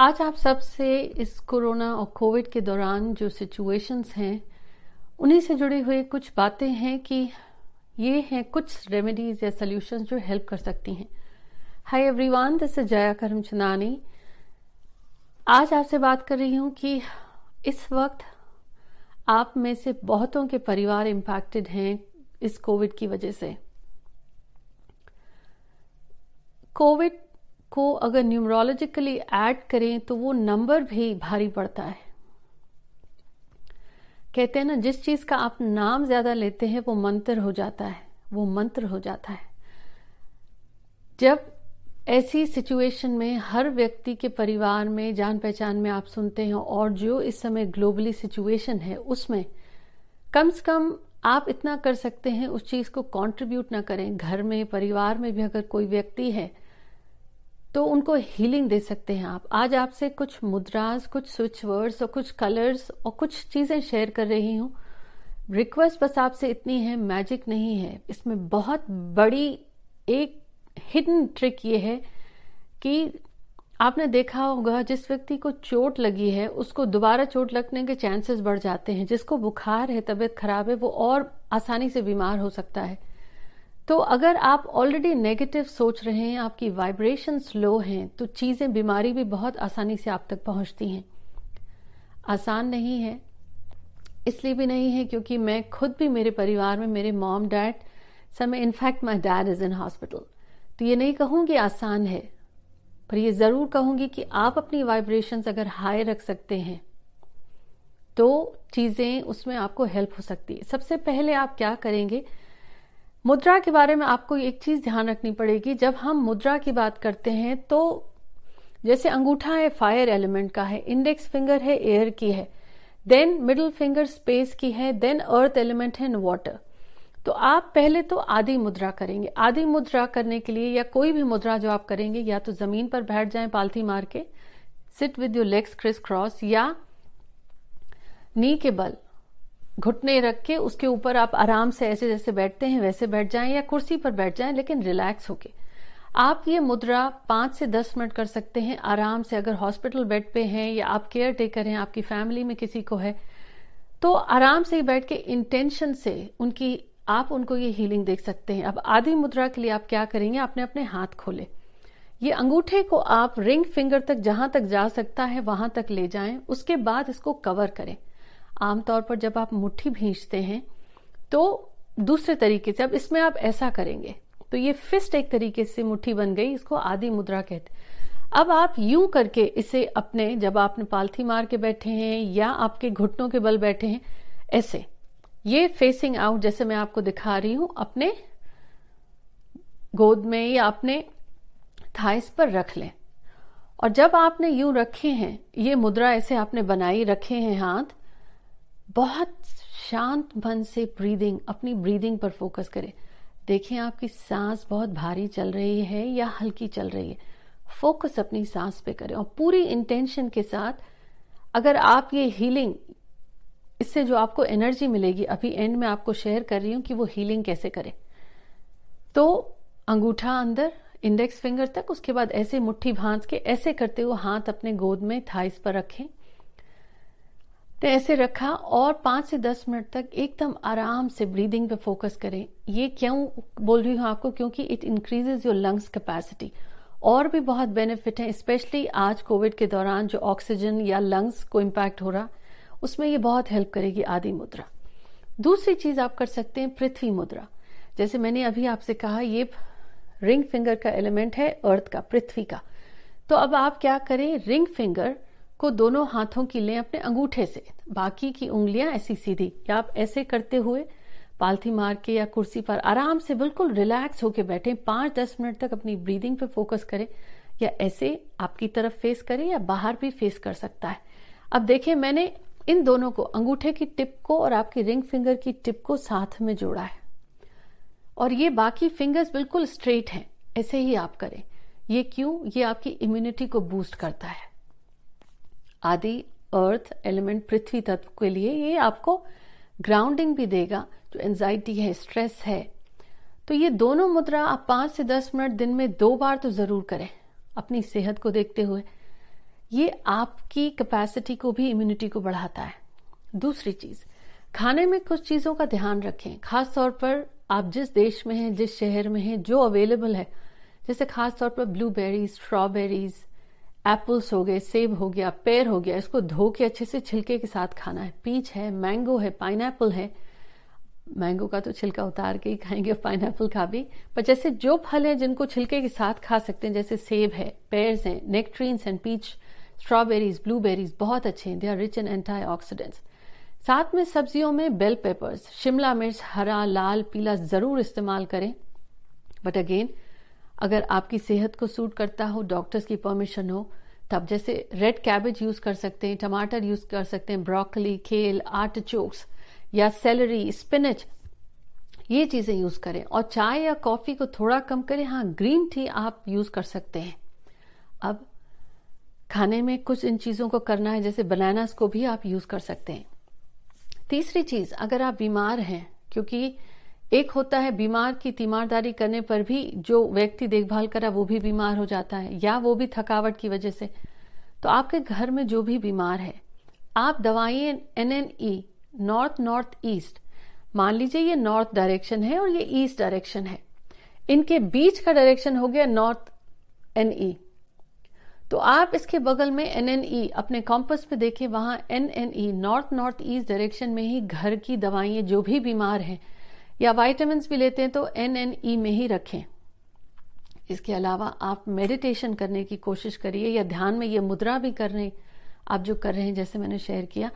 आज आप सबसे इस कोरोना और कोविड के दौरान जो सिचुएशंस हैं उन्हीं से जुड़ी हुई कुछ बातें हैं कि ये हैं कुछ रेमेडीज या सोल्यूशन जो हेल्प कर सकती हैं hi everyone this is Jaya Karamchanani आज आपसे बात कर रही हूं कि इस वक्त आप में से बहुतों के परिवार इम्पैक्टेड हैं इस कोविड की वजह से कोविड को अगर न्यूमरोलॉजिकली ऐड करें तो वो नंबर भी भारी पड़ता है कहते हैं ना जिस चीज का आप नाम ज्यादा लेते हैं वो मंत्र हो जाता है वो मंत्र हो जाता है जब ऐसी सिचुएशन में हर व्यक्ति के परिवार में जान पहचान में आप सुनते हैं और जो इस समय ग्लोबली सिचुएशन है उसमें कम से कम आप इतना कर सकते हैं उस चीज को कंट्रीब्यूट ना करें घर में परिवार में भी अगर कोई व्यक्ति है तो उनको हीलिंग दे सकते हैं आप आज आपसे कुछ मुद्रास कुछ स्विच वर्ड्स और कुछ कलर्स और कुछ चीज़ें शेयर कर रही हूं रिक्वेस्ट बस आपसे इतनी है मैजिक नहीं है इसमें बहुत बड़ी एक हिडन ट्रिक ये है कि आपने देखा होगा जिस व्यक्ति को चोट लगी है उसको दोबारा चोट लगने के चांसेस बढ़ जाते हैं जिसको बुखार है तबीयत खराब है वो और आसानी से बीमार हो सकता है तो अगर आप ऑलरेडी नेगेटिव सोच रहे हैं आपकी वाइब्रेशन लो हैं तो चीज़ें बीमारी भी बहुत आसानी से आप तक पहुंचती हैं आसान नहीं है इसलिए भी नहीं है क्योंकि मैं खुद भी मेरे परिवार में मेरे मॉम डैड समय in fact my dad is in hospital तो ये नहीं कहूंगी आसान है पर ये ज़रूर कहूंगी कि आप अपनी वाइब्रेशन अगर हाई रख सकते हैं तो चीज़ें उसमें आपको हेल्प हो सकती है सबसे पहले आप क्या करेंगे मुद्रा के बारे में आपको एक चीज ध्यान रखनी पड़ेगी जब हम मुद्रा की बात करते हैं तो जैसे अंगूठा है फायर एलिमेंट का है इंडेक्स फिंगर है एयर की है देन मिडिल फिंगर स्पेस की है देन अर्थ एलिमेंट है वाटर तो आप पहले तो आदि मुद्रा करेंगे आदि मुद्रा करने के लिए या कोई भी मुद्रा जो आप करेंगे या तो जमीन पर बैठ जाएं पालथी मार के sit with your legs criss cross या नी के बल घुटने रख के उसके ऊपर आप आराम से ऐसे जैसे बैठते हैं वैसे बैठ जाएं या कुर्सी पर बैठ जाएं लेकिन रिलैक्स होके आप ये मुद्रा पांच से दस मिनट कर सकते हैं आराम से अगर हॉस्पिटल बेड पे हैं या आप केयर टेकर हैं आपकी फैमिली में किसी को है तो आराम से ही बैठ के इंटेंशन से उनकी आप उनको ये हीलिंग देख सकते हैं अब आदि मुद्रा के लिए आप क्या करेंगे आपने अपने हाथ खोले ये अंगूठे को आप रिंग फिंगर तक जहां तक जा सकता है वहां तक ले जाएं उसके बाद इसको कवर करें आमतौर पर जब आप मुट्ठी भींचते हैं तो दूसरे तरीके से अब इसमें आप ऐसा करेंगे तो ये फिस्ट एक तरीके से मुट्ठी बन गई इसको आदि मुद्रा कहते अब आप यूं करके इसे अपने जब आपने पालथी मार के बैठे हैं या आपके घुटनों के बल बैठे हैं ऐसे ये फेसिंग आउट जैसे मैं आपको दिखा रही हूं अपने गोद में या अपने थाइस पर रख लें और जब आपने यूं रखे हैं ये मुद्रा ऐसे आपने बनाई रखे हैं हाथ बहुत शांत मन से ब्रीदिंग अपनी ब्रीदिंग पर फोकस करें देखें आपकी सांस बहुत भारी चल रही है या हल्की चल रही है फोकस अपनी सांस पे करें और पूरी इंटेंशन के साथ अगर आप ये हीलिंग इससे जो आपको एनर्जी मिलेगी अभी एंड में आपको शेयर कर रही हूं कि वो हीलिंग कैसे करें तो अंगूठा अंदर इंडेक्स फिंगर तक उसके बाद ऐसे मुट्ठी भांज के ऐसे करते हुए हाथ अपने गोद में थाइस पर रखें तो ऐसे रखा और पांच से दस मिनट तक एकदम आराम से ब्रीदिंग पे फोकस करें ये क्यों बोल रही हूँ आपको क्योंकि it increases your lungs capacity और भी बहुत बेनिफिट है स्पेशली आज कोविड के दौरान जो ऑक्सीजन या लंग्स को इम्पैक्ट हो रहा उसमें ये बहुत हेल्प करेगी आदि मुद्रा दूसरी चीज आप कर सकते हैं पृथ्वी मुद्रा जैसे मैंने अभी आपसे कहा ये रिंग फिंगर का एलिमेंट है अर्थ का पृथ्वी का तो अब आप क्या करें रिंग फिंगर को दोनों हाथों की लें अपने अंगूठे से बाकी की उंगलियां ऐसी सीधी या आप ऐसे करते हुए पालथी मार के या कुर्सी पर आराम से बिल्कुल रिलैक्स होकर बैठे पांच दस मिनट तक अपनी ब्रीदिंग पर फोकस करें या ऐसे आपकी तरफ फेस करें या बाहर भी फेस कर सकता है अब देखिए मैंने इन दोनों को अंगूठे की टिप को और आपकी रिंग फिंगर की टिप को साथ में जोड़ा है और ये बाकी फिंगर्स बिल्कुल स्ट्रेट हैं ऐसे ही आप करें ये क्यों ये आपकी इम्यूनिटी को बूस्ट करता है आदि अर्थ एलिमेंट पृथ्वी तत्व के लिए ये आपको ग्राउंडिंग भी देगा जो एनजाइटी है स्ट्रेस है तो ये दोनों मुद्रा आप पांच से दस मिनट दिन में दो बार तो ज़रूर करें अपनी सेहत को देखते हुए ये आपकी कैपेसिटी को भी इम्यूनिटी को बढ़ाता है दूसरी चीज़ खाने में कुछ चीज़ों का ध्यान रखें खास तौर पर आप जिस देश में हैं जिस शहर में हैं जो अवेलेबल है जैसे खास तौर पर ब्लूबेरीज स्ट्रॉबेरीज एप्पल्स हो गए सेब हो गया पेड़ हो गया इसको धो के अच्छे से छिलके के साथ खाना है पीच है मैंगो है पाइन है मैंगो का तो छिलका उतार के ही खाएंगे पाइन का भी पर जैसे जो फल है जिनको छिलके के साथ खा सकते हैं जैसे सेब है पेयर्स हैं nectarines and peach strawberries blueberries बहुत अच्छे हैं they are rich in antioxidants साथ में सब्जियों में बेल पेपर्स शिमला मिर्च हरा लाल पीला जरूर इस्तेमाल करें बट अगेन अगर आपकी सेहत को सूट करता हो डॉक्टर्स की परमिशन हो तब जैसे रेड कैबेज यूज कर सकते हैं टमाटर यूज कर सकते हैं ब्रोकली खेल आर्ट चोक्स या सेलरी स्पिनच ये चीजें यूज करें और चाय या कॉफी को थोड़ा कम करें हाँ ग्रीन टी आप यूज कर सकते हैं अब खाने में कुछ इन चीजों को करना है जैसे बनानास को भी आप यूज कर सकते हैं तीसरी चीज अगर आप बीमार हैं क्योंकि एक होता है बीमार की तीमारदारी करने पर भी जो व्यक्ति देखभाल करा वो भी बीमार हो जाता है या वो भी थकावट की वजह से तो आपके घर में जो भी बीमार है आप दवाई N N E north north east मान लीजिए ये नॉर्थ डायरेक्शन है और ये ईस्ट डायरेक्शन है इनके बीच का डायरेक्शन हो गया नॉर्थ एन ई तो आप इसके बगल में एन एन ई अपने कॉम्पस पे देखे वहां N N E north north east direction में ही घर की दवाइयां जो भी बीमार हैं या वाइटामिन भी लेते हैं तो एन एन ई में ही रखें इसके अलावा आप मेडिटेशन करने की कोशिश करिए या ध्यान में ये मुद्रा भी कर रहे आप जो कर रहे हैं जैसे मैंने शेयर किया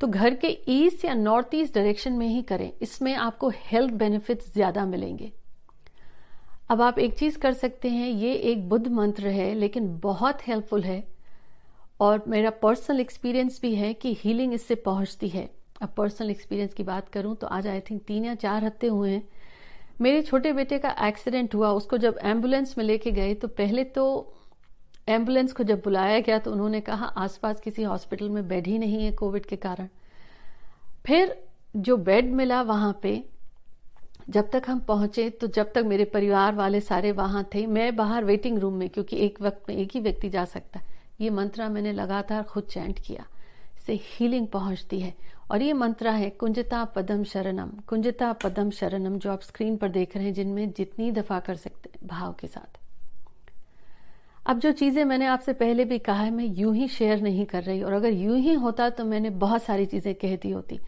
तो घर के ईस्ट या नॉर्थ ईस्ट डायरेक्शन में ही करें इसमें आपको हेल्थ बेनिफिट्स ज़्यादा मिलेंगे अब आप एक चीज़ कर सकते हैं ये एक बुद्ध मंत्र है लेकिन बहुत हेल्पफुल है और मेरा पर्सनल एक्सपीरियंस भी है कि हीलिंग इससे पहुंचती है अब पर्सनल एक्सपीरियंस की बात करूं तो आज आई थिंक तीन या चार हफ्ते हुए हैं मेरे छोटे बेटे का एक्सीडेंट हुआ उसको जब एम्बुलेंस में लेके गए तो पहले तो एम्बुलेंस को जब बुलाया गया तो उन्होंने कहा आसपास किसी हॉस्पिटल में बेड ही नहीं है कोविड के कारण फिर जो बेड मिला वहां पे जब तक हम पहुंचे तो जब तक मेरे परिवार वाले सारे वहां थे मैं बाहर वेटिंग रूम में क्योंकि एक वक्त में एक ही व्यक्ति जा सकता ये मंत्रा मैंने लगातार खुद चैंट किया से हीलिंग पहुंचती है और ये मंत्र है कुंजता पदम शरणम कुंजता पदम शरणम जो आप स्क्रीन पर देख रहे हैं जिनमें जितनी दफा कर सकते हैं भाव के साथ अब जो चीज़ें मैंने आपसे पहले भी कहा है मैं यूं ही शेयर नहीं कर रही और अगर यूं ही होता तो मैंने बहुत सारी चीज़ें कह दी होती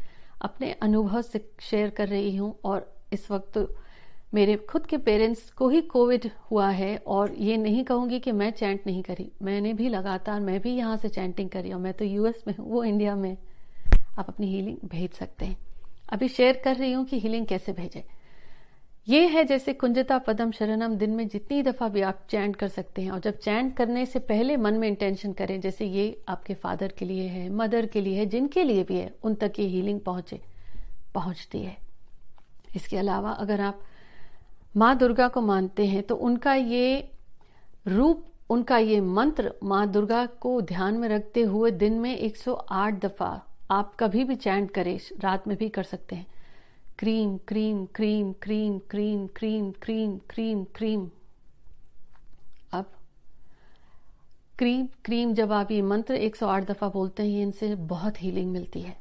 अपने अनुभव से शेयर कर रही हूं और इस वक्त तो मेरे खुद के पेरेंट्स को ही कोविड हुआ है और ये नहीं कहूंगी कि मैं चैंट नहीं करी मैंने भी लगातार मैं भी यहाँ से चैंटिंग करी और मैं तो यूएस में हूँ वो इंडिया में आप अपनी हीलिंग भेज सकते हैं अभी शेयर कर रही हूँ कि हीलिंग कैसे भेजें ये है जैसे कुंजता पदम शरणम दिन में जितनी दफा भी आप चैंट कर सकते हैं और जब चैंट करने से पहले मन में इंटेंशन करें जैसे ये आपके फादर के लिए है मदर के लिए है जिनके लिए भी है उन तक ये हीलिंग पहुंचे पहुंचती है इसके अलावा अगर आप माँ दुर्गा को मानते हैं तो उनका ये रूप उनका ये मंत्र माँ दुर्गा को ध्यान में रखते हुए दिन में 108 दफा आप कभी भी चैंट करें रात में भी कर सकते हैं cream cream cream cream cream cream cream cream cream अब क्रीम क्रीम जब आप ये मंत्र 108 दफा बोलते हैं इनसे बहुत हीलिंग मिलती है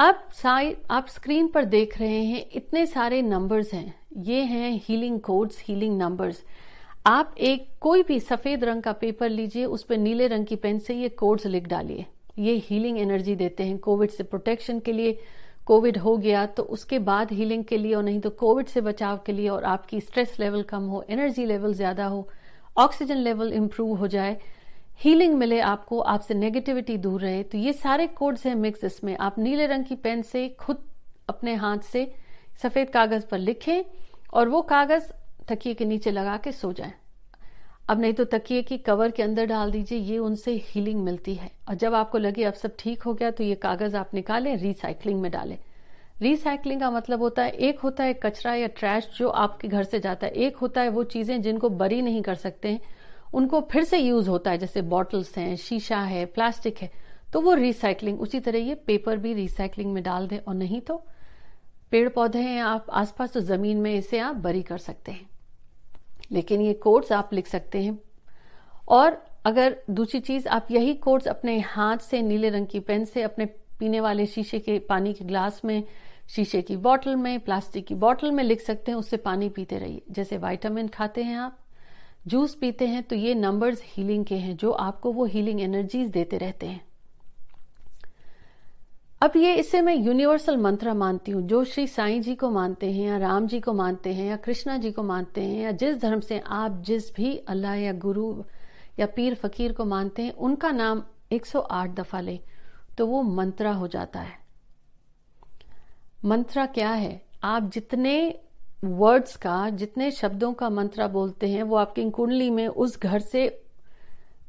अब साइड आप स्क्रीन पर देख रहे हैं इतने सारे नंबर्स हैं ये हैं हीलिंग कोड्स हीलिंग नंबर्स आप एक कोई भी सफेद रंग का पेपर लीजिए उस पर नीले रंग की पेन से ये कोड्स लिख डालिए ये हीलिंग एनर्जी देते हैं कोविड से प्रोटेक्शन के लिए कोविड हो गया तो उसके बाद हीलिंग के लिए और नहीं तो कोविड से बचाव के लिए और आपकी स्ट्रेस लेवल कम हो एनर्जी लेवल ज्यादा हो ऑक्सीजन लेवल इम्प्रूव हो जाए हीलिंग मिले आपको आपसे नेगेटिविटी दूर रहे तो ये सारे कोड्स हैं मिक्स इसमें आप नीले रंग की पेन से खुद अपने हाथ से सफेद कागज पर लिखें और वो कागज तकिए के नीचे लगा के सो जाएं अब नहीं तो तकिए की कवर के अंदर डाल दीजिए ये उनसे हीलिंग मिलती है और जब आपको लगे अब सब ठीक हो गया तो ये कागज आप निकालें रिसाइकलिंग में डालें रिसाइकलिंग का मतलब होता है एक होता है कचरा या ट्रैश जो आपके घर से जाता है एक होता है वो चीजें जिनको बरी नहीं कर सकते हैं उनको फिर से यूज होता है जैसे बॉटल्स हैं शीशा है प्लास्टिक है तो वो रिसाइकलिंग उसी तरह ये पेपर भी रिसाइकलिंग में डाल दें और नहीं तो पेड़ पौधे हैं आप आसपास तो जमीन में इसे आप बरी कर सकते हैं लेकिन ये कोड्स आप लिख सकते हैं और अगर दूसरी चीज आप यही कोड्स अपने हाथ से नीले रंग की पेन से अपने पीने वाले शीशे के पानी के ग्लास में शीशे की बोतल में प्लास्टिक की बोतल में लिख सकते हैं उससे पानी पीते रहिए जैसे वाइटामिन खाते हैं आप जूस पीते हैं तो ये नंबर्स हीलिंग के हैं जो आपको वो हीलिंग एनर्जीज देते रहते हैं अब ये इसे मैं यूनिवर्सल मंत्र मानती हूं जो श्री साईं जी को मानते हैं या राम जी को मानते हैं या कृष्णा जी को मानते हैं या जिस धर्म से आप जिस भी अल्लाह या गुरु या पीर फकीर को मानते हैं उनका नाम 108 दफा ले तो वो मंत्रा हो जाता है मंत्रा क्या है आप जितने वर्ड्स का जितने शब्दों का मंत्रा बोलते हैं वो आपकी कुंडली में उस घर से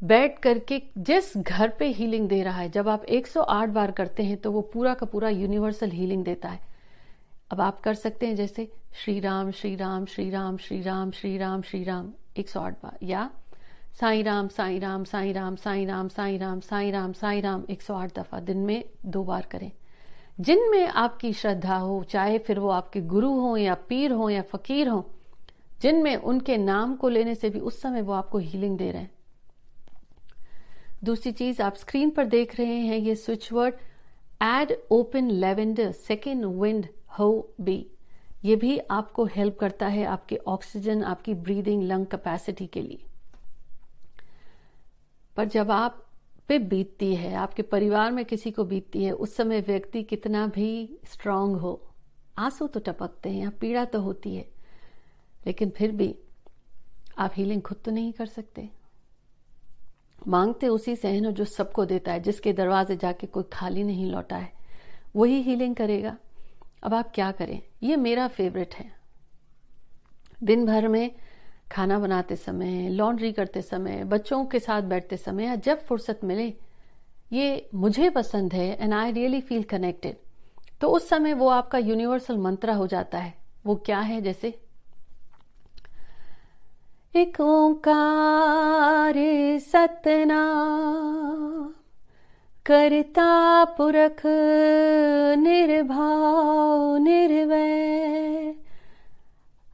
बैठ करके जिस घर पे हीलिंग दे रहा है जब आप 108 बार करते हैं तो वो पूरा का पूरा यूनिवर्सल हीलिंग देता है अब आप कर सकते हैं जैसे श्री राम श्री राम श्री राम श्री राम श्री राम श्री राम एक सौ आठ बार या साई राम साई राम साई राम साई राम साई राम साई राम साई राम एक सौ आठ दफा दिन में दो बार करें जिनमें आपकी श्रद्धा हो चाहे फिर वो आपके गुरु हो या पीर हो या फकीर हो जिनमें उनके नाम को लेने से भी उस समय वो आपको हीलिंग दे रहे हैं दूसरी चीज आप स्क्रीन पर देख रहे हैं ये switchword add open lavender second wind हो बी ये भी आपको हेल्प करता है आपके ऑक्सीजन आपकी ब्रीदिंग लंग कैपेसिटी के लिए पर जब आप पे बीतती है आपके परिवार में किसी को बीतती है उस समय व्यक्ति कितना भी स्ट्रांग हो आंसू तो टपकते हैं पीड़ा तो होती है लेकिन फिर भी आप हीलिंग खुद तो नहीं कर सकते मांगते उसी से हैं जो सबको देता है जिसके दरवाजे जाके कोई खाली नहीं लौटा है वही हीलिंग करेगा अब आप क्या करें ये मेरा फेवरेट है दिन भर में खाना बनाते समय लॉन्ड्री करते समय बच्चों के साथ बैठते समय या जब फुर्सत मिले ये मुझे पसंद है and I really feel connected तो उस समय वो आपका यूनिवर्सल मंत्र हो जाता है वो क्या है जैसे एक ओंकार सतना करता पुरख निर्भाव निर्वय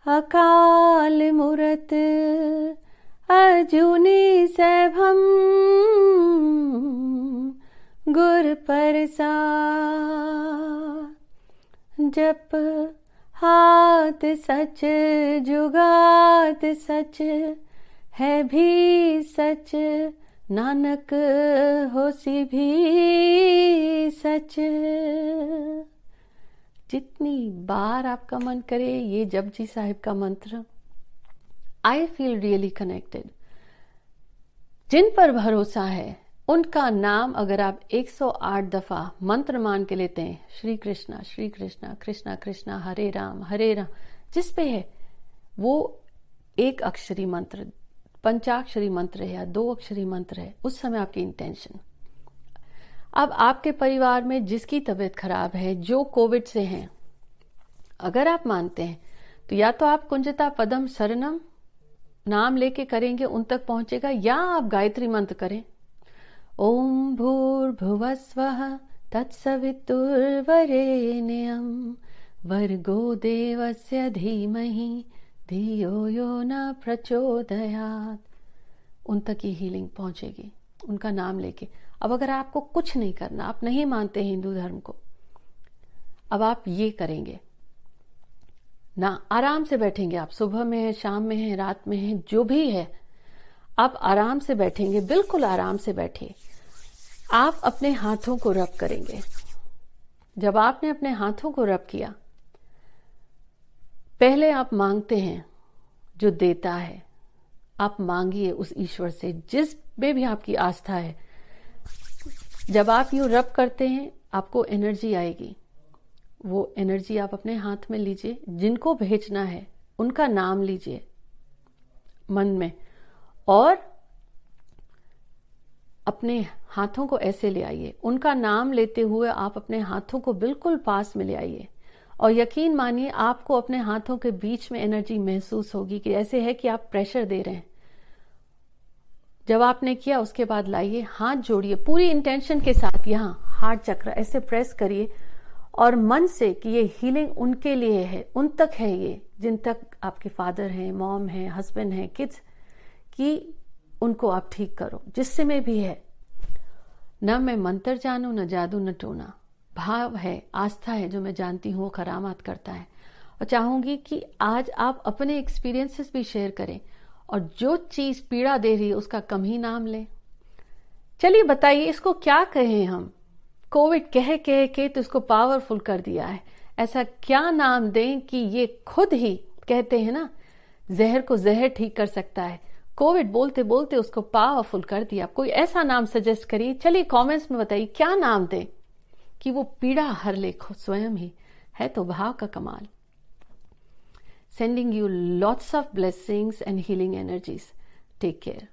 अकाल मूरत अर्जुनी सैभम गुर परसा जप हाथ सच जुगात सच है भी सच नानक होसी भी सच जितनी बार आपका मन करे ये जपजी साहिब का मंत्र आई फील रियली कनेक्टेड जिन पर भरोसा है उनका नाम अगर आप 108 दफा मंत्र मान के लेते हैं श्री कृष्णा श्री कृष्णा कृष्णा कृष्णा हरे राम हरे राम जिस पे है वो एक अक्षरी मंत्र पंचाक्षरी मंत्र है या दो अक्षरी मंत्र है उस समय आपकी इंटेंशन अब आपके परिवार में जिसकी तबीयत खराब है जो कोविड से है अगर आप मानते हैं तो या तो आप कुंजता पदम शरणम नाम लेके करेंगे उन तक पहुंचेगा या आप गायत्री मंत्र करें ओम स्व तत्सवितुर्वरेण्यम वर्गो देवस्य धीमहि धियो यो न प्रचोदयात उन तक ही हीलिंग पहुंचेगी उनका नाम लेके अब अगर आपको कुछ नहीं करना आप नहीं मानते हिंदू धर्म को अब आप ये करेंगे ना आराम से बैठेंगे आप सुबह में है शाम में है रात में है जो भी है आप आराम से बैठेंगे बिल्कुल आराम से बैठे आप अपने हाथों को रब करेंगे जब आपने अपने हाथों को रब किया पहले आप मांगते हैं जो देता है आप मांगिए उस ईश्वर से जिस पे भी आपकी आस्था है जब आप यू रब करते हैं आपको एनर्जी आएगी वो एनर्जी आप अपने हाथ में लीजिए जिनको भेजना है उनका नाम लीजिए मन में और अपने हाथों को ऐसे ले आइए उनका नाम लेते हुए आप अपने हाथों को बिल्कुल पास में ले आइए और यकीन मानिए आपको अपने हाथों के बीच में एनर्जी महसूस होगी कि ऐसे है कि आप प्रेशर दे रहे हैं जब आपने किया उसके बाद लाइए हाथ जोड़िए पूरी इंटेंशन के साथ यहाँ हार्ट चक्र ऐसे प्रेस करिए और मन से कि ये हीलिंग उनके लिए है उन तक है ये जिन तक आपके फादर हैं मॉम हैं हस्बैंड हैं किड्स कि उनको आप ठीक करो जिससे में भी है न मैं मंत्र जानू न जादू न टोना भाव है आस्था है जो मैं जानती हूँ वो करामात करता है और चाहूंगी कि आज आप अपने एक्सपीरियंसेस भी शेयर करें और जो चीज पीड़ा दे रही है उसका कम ही नाम ले चलिए बताइए इसको क्या कहें हम कोविड कह कह के तो इसको पावरफुल कर दिया है ऐसा क्या नाम दें कि ये खुद ही कहते हैं ना जहर को जहर ठीक कर सकता है कोविड बोलते बोलते उसको पावरफुल कर दिया कोई ऐसा नाम सजेस्ट करिए चलिए कमेंट्स में बताइए क्या नाम दें कि वो पीड़ा हर ले स्वयं ही है तो भाव का कमाल sending you lots of blessings and healing energies. Take care.